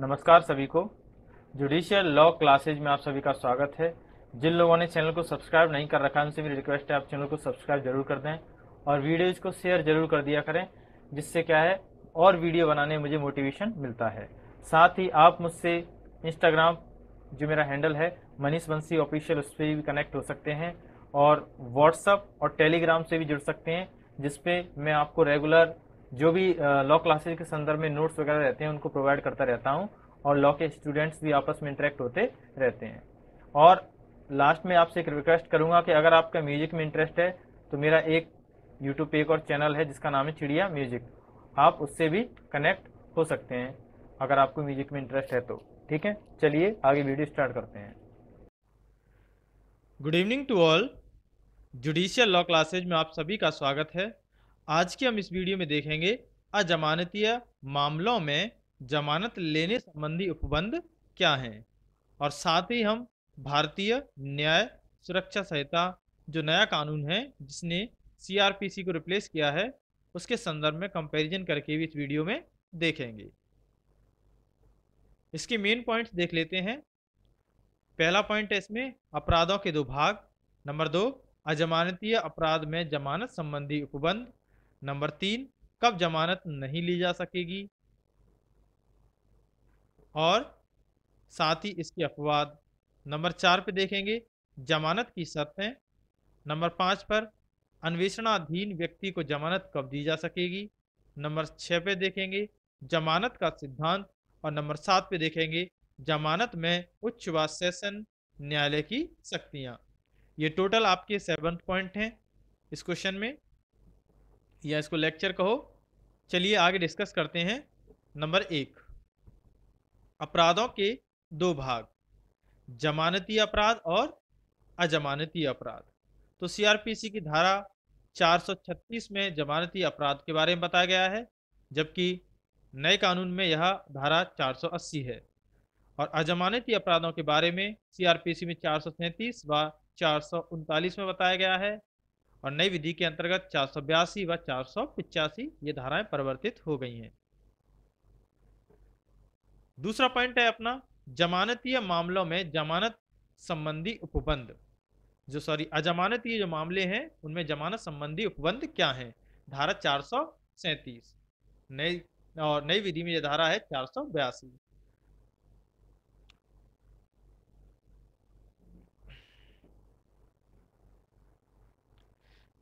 नमस्कार सभी को जुडिशियल लॉ क्लासेज में आप सभी का स्वागत है जिन लोगों ने चैनल को सब्सक्राइब नहीं कर रखा उनसे मेरी रिक्वेस्ट है आप चैनल को सब्सक्राइब जरूर कर दें और वीडियोज़ को शेयर जरूर कर दिया करें जिससे क्या है और वीडियो बनाने में मुझे मोटिवेशन मिलता है साथ ही आप मुझसे इंस्टाग्राम जो मेरा हैंडल है मनीष बंसी ऑफिशियल उस पर भी कनेक्ट हो सकते हैं और व्हाट्सअप और टेलीग्राम से भी जुड़ सकते हैं जिसपे मैं आपको रेगुलर जो भी लॉ क्लासेज के संदर्भ में नोट्स वगैरह रहते हैं उनको प्रोवाइड करता रहता हूँ और लॉ के स्टूडेंट्स भी आपस में इंटरेक्ट होते रहते हैं और लास्ट में आपसे एक रिक्वेस्ट करूंगा कि अगर आपका म्यूजिक में इंटरेस्ट है तो मेरा एक यूट्यूब पे एक और चैनल है जिसका नाम है चिड़िया म्यूजिक आप उससे भी कनेक्ट हो सकते हैं अगर आपको म्यूजिक में इंटरेस्ट है तो ठीक है चलिए आगे वीडियो स्टार्ट करते हैं good evening to all judicial law classes में आप सभी का स्वागत है आज के हम इस वीडियो में देखेंगे अजमानतीय मामलों में जमानत लेने संबंधी उपबंध क्या हैं और साथ ही हम भारतीय न्याय सुरक्षा संहिता जो नया कानून है जिसने सीआरपीसी को रिप्लेस किया है उसके संदर्भ में कंपैरिजन करके भी इस वीडियो में देखेंगे इसके मेन पॉइंट्स देख लेते हैं पहला पॉइंट है इसमें अपराधों के दो भाग नंबर दो अजमानतीय अपराध में जमानत संबंधी उपबंध नंबर तीन कब जमानत नहीं ली जा सकेगी और साथ ही इसके अपवाद नंबर चार पे देखेंगे जमानत की शर्तें नंबर पाँच पर अन्वेषणाधीन व्यक्ति को जमानत कब दी जा सकेगी नंबर छः पे देखेंगे जमानत का सिद्धांत और नंबर सात पे देखेंगे जमानत में उच्च व सेशन न्यायालय की शक्तियाँ ये टोटल आपके सेवन पॉइंट हैं इस क्वेश्चन में या इसको लेक्चर कहो चलिए आगे डिस्कस करते हैं नंबर एक अपराधों के दो भाग जमानती अपराध और अजमानती अपराध तो सीआरपीसी की धारा 436 में जमानती अपराध के बारे में बताया गया है जबकि नए कानून में यह धारा 480 है और अजमानती अपराधों के बारे में सीआरपीसी में चार व चार में बताया गया है और नई विधि के अंतर्गत चार सौ बयासी व चार सौ पिचासी ये धाराएं परिवर्तित हो गई हैं दूसरा पॉइंट है अपना जमानतीय मामलों में जमानत संबंधी उपबंध जो सॉरी अजमानतीय जो मामले हैं उनमें जमानत संबंधी उपबंध क्या है धारा चार सौ सैंतीस नई और नई विधि में यह धारा है चार सौ बयासी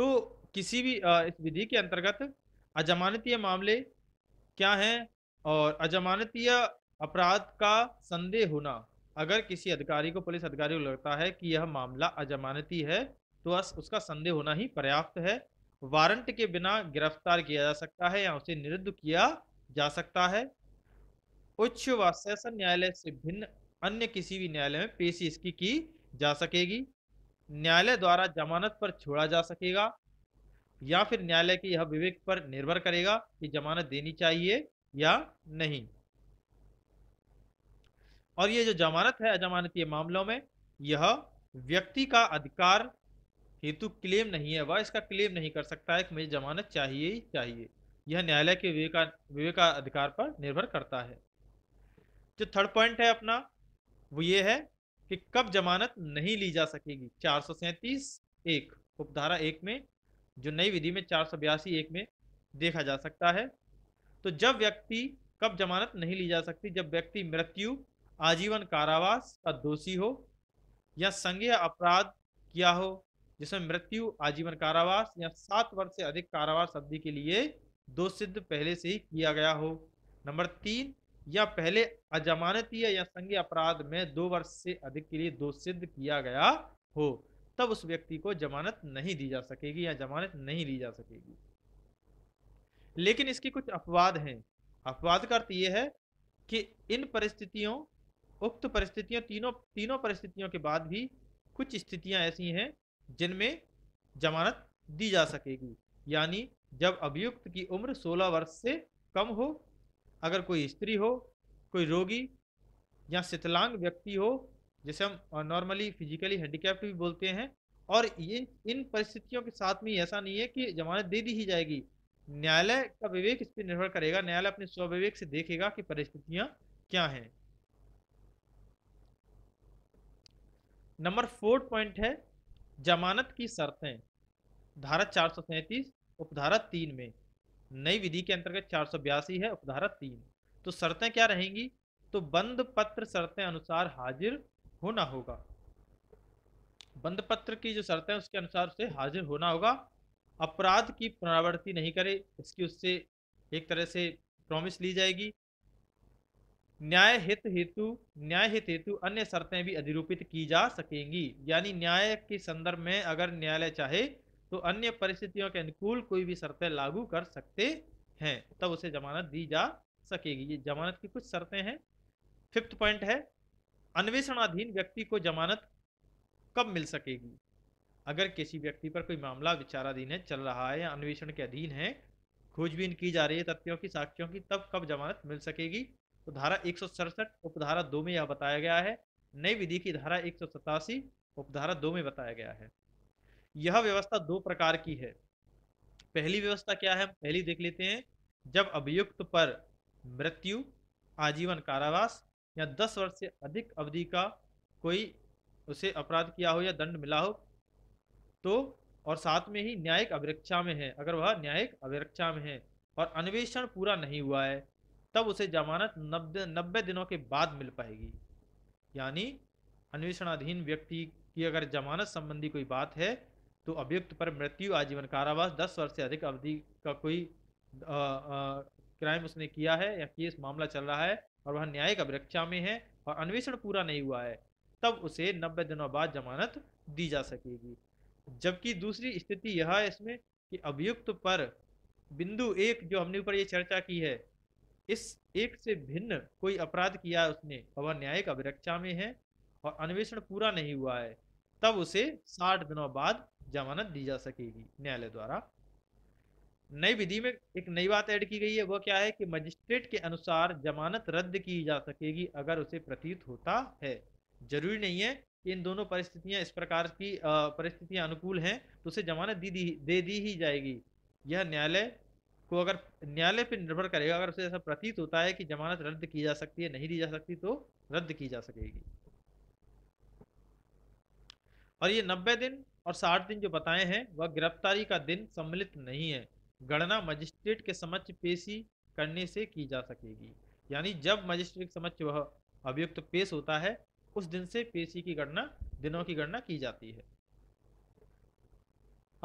तो किसी भी इस विधि के अंतर्गत अजमानतीय मामले क्या हैं और अजमानतीय अपराध का संदेह होना अगर किसी अधिकारी को पुलिस अधिकारी को लगता है कि यह मामला अजमानती है तो उसका संदेह होना ही पर्याप्त है वारंट के बिना गिरफ्तार किया जा सकता है या उसे निरुद्ध किया जा सकता है उच्च व सेशन न्यायालय से भिन्न अन्य किसी भी न्यायालय में पेशी इसकी की जा सकेगी न्यायालय द्वारा जमानत पर छोड़ा जा सकेगा या फिर न्यायालय के यह विवेक पर निर्भर करेगा कि जमानत देनी चाहिए या नहीं और ये जो जमानत है अजमानतीय मामलों में यह व्यक्ति का अधिकार हेतु क्लेम नहीं है वह इसका क्लेम नहीं कर सकता है कि मुझे जमानत चाहिए ही चाहिए यह न्यायालय के विवेका विवेका अधिकार पर निर्भर करता है जो थर्ड पॉइंट है अपना वो ये है कि कब जमानत नहीं ली जा सकेगी चार सौ सैंतीस एक उपधारा एक में जो नई विधि में चार सौ बयासी एक में देखा जा सकता है तो जब व्यक्ति कब जमानत नहीं ली जा सकती जब व्यक्ति मृत्यु आजीवन कारावास का दोषी हो या संज्ञा अपराध किया हो जिसमें मृत्यु आजीवन कारावास या सात वर्ष से अधिक कारावास अवधि के लिए दो सिद्ध पहले से ही किया गया हो नंबर तीन या पहले अजमानतीय या संज्ञ अपराध में दो वर्ष से अधिक के लिए दो सिद्ध किया गया हो तब उस व्यक्ति को जमानत नहीं दी जा सकेगी या जमानत नहीं ली जा सकेगी लेकिन इसके कुछ अपवाद हैं अपवाद का अर्थ यह है कि इन परिस्थितियों उक्त परिस्थितियों तीनों तीनों परिस्थितियों के बाद भी कुछ स्थितियां ऐसी हैं जिनमें जमानत दी जा सकेगी यानी जब अभियुक्त की उम्र 16 वर्ष से कम हो अगर कोई स्त्री हो कोई रोगी या शीतलांग व्यक्ति हो जैसे हम नॉर्मली फिजिकली हैंडीकैप्ट भी बोलते हैं और ये इन परिस्थितियों के साथ में ऐसा नहीं है कि जमानत दे दी ही जाएगी न्यायालय का विवेक इस पर निर्भर करेगा न्यायालय अपने स्वविवेक से देखेगा कि परिस्थितियां क्या हैं नंबर फोर्थ पॉइंट है जमानत की शर्तें धारा चार उपधारा तीन में नई विधि के अंतर्गत चार है उपधारा तीन तो शर्तें क्या रहेंगी तो बंद पत्र शर्तें अनुसार हाजिर होना होगा बंद पत्र की जो शर्तें उसके अनुसार उसे हाजिर होना होगा अपराध की पुनरावृत्ति नहीं करे इसकी उससे एक तरह से प्रॉमिस ली जाएगी न्याय हित हेतु न्याय हित हेतु अन्य शर्तें भी अधिरूपित की जा सकेंगी यानी न्याय के संदर्भ में अगर न्यायालय चाहे तो अन्य परिस्थितियों के अनुकूल कोई भी शर्तें लागू कर सकते हैं तब उसे जमानत दी जा सकेगी ये जमानत की कुछ शर्तें हैं फिफ्थ पॉइंट है अन्वेषणाधीन व्यक्ति को जमानत कब मिल सकेगी अगर किसी व्यक्ति पर कोई मामला विचाराधीन है चल रहा है या अन्वेषण के अधीन है खोजबीन की जा रही है तथ्यों की साक्ष्यों की तब कब जमानत मिल सकेगी तो धारा एक उपधारा दो में यह बताया गया है नई विधि की धारा एक उपधारा दो में बताया गया है यह व्यवस्था दो प्रकार की है पहली व्यवस्था क्या है पहली देख लेते हैं जब अभियुक्त पर मृत्यु आजीवन कारावास या दस वर्ष से अधिक अवधि का कोई उसे अपराध किया हो या दंड मिला हो तो और साथ में ही न्यायिक अभिरक्षा में है अगर वह न्यायिक अभिरक्षा में है और अन्वेषण पूरा नहीं हुआ है तब उसे जमानत नब्बे नब्बे दिनों के बाद मिल पाएगी यानी अन्वेषणाधीन व्यक्ति की अगर जमानत संबंधी कोई बात है तो अभियुक्त पर मृत्यु आजीवन कारावास दस वर्ष से अधिक अवधि का कोई क्राइम उसने किया है या केस मामला चल रहा है और वह न्यायिक अभिरक्षा में है और अन्वेषण पूरा नहीं हुआ है तब उसे नब्बे दिनों बाद जमानत दी जा सकेगी जबकि दूसरी स्थिति यह है इसमें कि अभियुक्त पर बिंदु एक जो हमने ऊपर ये चर्चा की है इस एक से भिन्न कोई अपराध किया उसने और वह न्यायिक अभिरक्षा में है और अन्वेषण पूरा नहीं हुआ है तब उसे 60 दिनों बाद जमानत दी जा सकेगी न्यायालय द्वारा नई विधि में एक नई बात ऐड की गई है वह क्या है कि मजिस्ट्रेट के अनुसार जमानत रद्द की जा सकेगी अगर उसे प्रतीत होता है जरूरी नहीं है कि इन दोनों परिस्थितियां इस प्रकार की परिस्थितियां अनुकूल हैं तो उसे जमानत दी दी दे दी ही जाएगी यह न्यायालय को अगर न्यायालय पर निर्भर करेगा अगर उसे ऐसा प्रतीत होता है कि जमानत रद्द की जा सकती है नहीं दी जा सकती तो रद्द की जा सकेगी और ये नब्बे दिन और साठ दिन जो बताए हैं वह गिरफ्तारी का दिन सम्मिलित नहीं है गणना मजिस्ट्रेट के समक्ष पेशी करने से की जा सकेगी यानी जब मजिस्ट्रेट के समक्ष वह अभियुक्त तो पेश होता है उस दिन से पेशी की गणना दिनों की गणना की जाती है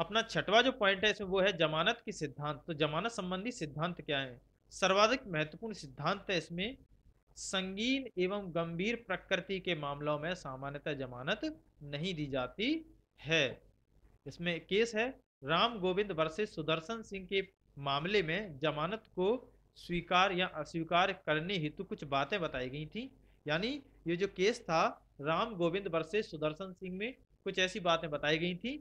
अपना छठवा जो पॉइंट है इसमें वो है जमानत की सिद्धांत तो जमानत संबंधी सिद्धांत क्या है सर्वाधिक महत्वपूर्ण सिद्धांत है इसमें संगीन एवं गंभीर प्रकृति के मामलों में सामान्यतः जमानत नहीं दी जाती है इसमें केस है राम गोविंद वर्सेस सुदर्शन सिंह के मामले में जमानत को स्वीकार या अस्वीकार करने हेतु कुछ बातें बताई गई थी यानी ये जो केस था राम गोविंद वर्सेस सुदर्शन सिंह में कुछ ऐसी बातें बताई गई थी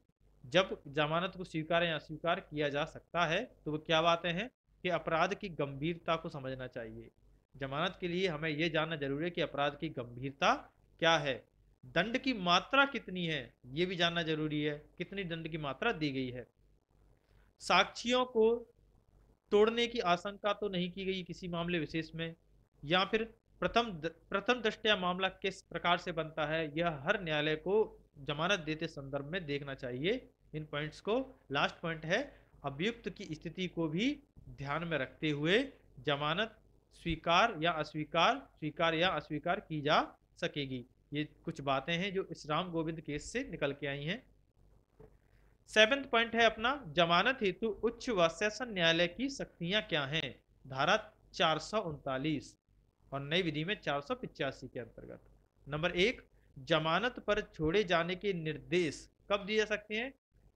जब जमानत को स्वीकार या अस्वीकार किया जा सकता है तो वो क्या बातें हैं कि अपराध की गंभीरता को समझना चाहिए जमानत के लिए हमें यह जानना जरूरी है कि अपराध की गंभीरता क्या है दंड की मात्रा कितनी है ये भी जानना जरूरी है कितनी दंड की मात्रा दी गई है साक्षियों को तोड़ने की आशंका तो नहीं की गई किसी मामले विशेष में या फिर प्रथम प्रथम दृष्टया मामला किस प्रकार से बनता है यह हर न्यायालय को जमानत देते संदर्भ में देखना चाहिए इन पॉइंट्स को लास्ट पॉइंट है अभियुक्त की स्थिति को भी ध्यान में रखते हुए जमानत स्वीकार या अस्वीकार स्वीकार या अस्वीकार की जा सकेगी ये कुछ बातें हैं जो इस राम गोविंद केस से निकल के आई हैं सेवेंथ पॉइंट है अपना जमानत हेतु उच्च व सेशन न्यायालय की शक्तियां क्या हैं धारा चार और नई विधि में चार के अंतर्गत नंबर एक जमानत पर छोड़े जाने के निर्देश कब दिए जा सकते हैं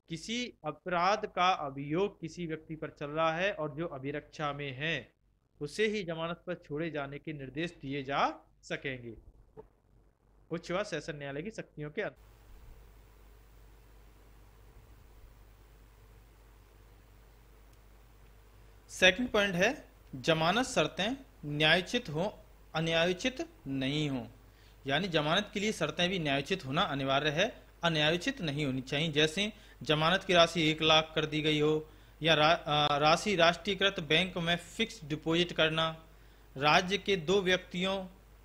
किसी अपराध का अभियोग किसी व्यक्ति पर चल रहा है और जो अभिरक्षा में है उसे ही जमानत पर छोड़े जाने के निर्देश दिए जा सकेंगे उच्च व सेशन न्यायालय की शक्तियों के सेकंड पॉइंट है जमानत शर्तें न्यायचित हो अन्यायचित नहीं हो यानी जमानत के लिए शर्तें भी न्यायोचित होना अनिवार्य है अन्यायोचित नहीं होनी चाहिए जैसे जमानत की राशि एक लाख कर दी गई हो या रा, राशि राष्ट्रीयकृत बैंक में फिक्स डिपॉजिट करना राज्य के दो व्यक्तियों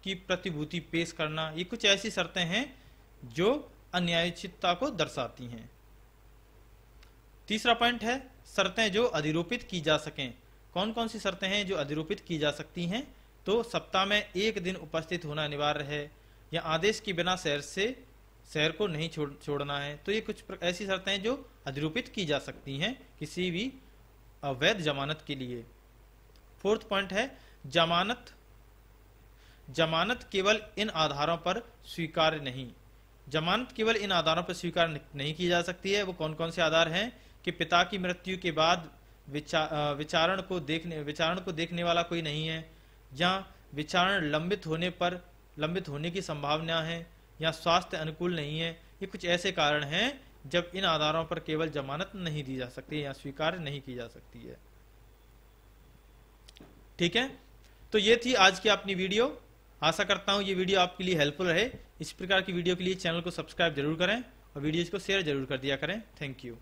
की प्रतिभूति पेश करना ये कुछ ऐसी शर्तें हैं जो अन्यायचितता को दर्शाती हैं तीसरा पॉइंट है शर्तें जो अधिरोपित की जा सकें कौन कौन सी शर्तें हैं जो अधिरोपित की जा सकती हैं तो सप्ताह में एक दिन उपस्थित होना अनिवार्य है या आदेश के बिना शहर से शहर को नहीं छोड़ छोड़ना है तो ये कुछ ऐसी शर्तें हैं जो अधिरोपित की जा सकती हैं किसी भी अवैध जमानत के लिए फोर्थ पॉइंट है जमानत जमानत केवल इन आधारों पर स्वीकार नहीं जमानत केवल इन आधारों पर स्वीकार नहीं की जा सकती है वो कौन कौन से आधार हैं कि पिता की मृत्यु के बाद विचा, विचारण को देखने विचारण को देखने वाला कोई नहीं है या विचारण लंबित होने पर लंबित होने की संभावना है या स्वास्थ्य अनुकूल नहीं है ये कुछ ऐसे कारण हैं जब इन आधारों पर केवल जमानत नहीं दी जा सकती या स्वीकार नहीं की जा सकती है ठीक है तो ये थी आज की अपनी वीडियो आशा करता हूँ ये वीडियो आपके लिए हेल्पफुल रहे इस प्रकार की वीडियो के लिए चैनल को सब्सक्राइब जरूर करें और वीडियोज़ को शेयर जरूर कर दिया करें थैंक यू